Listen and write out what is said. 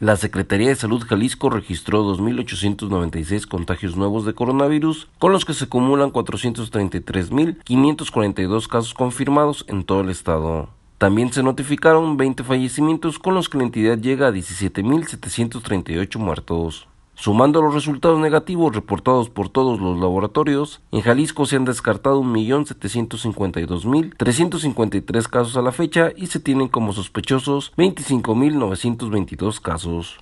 La Secretaría de Salud Jalisco registró 2.896 contagios nuevos de coronavirus, con los que se acumulan 433.542 casos confirmados en todo el estado. También se notificaron 20 fallecimientos, con los que la entidad llega a 17.738 muertos. Sumando los resultados negativos reportados por todos los laboratorios, en Jalisco se han descartado 1.752.353 casos a la fecha y se tienen como sospechosos 25.922 casos.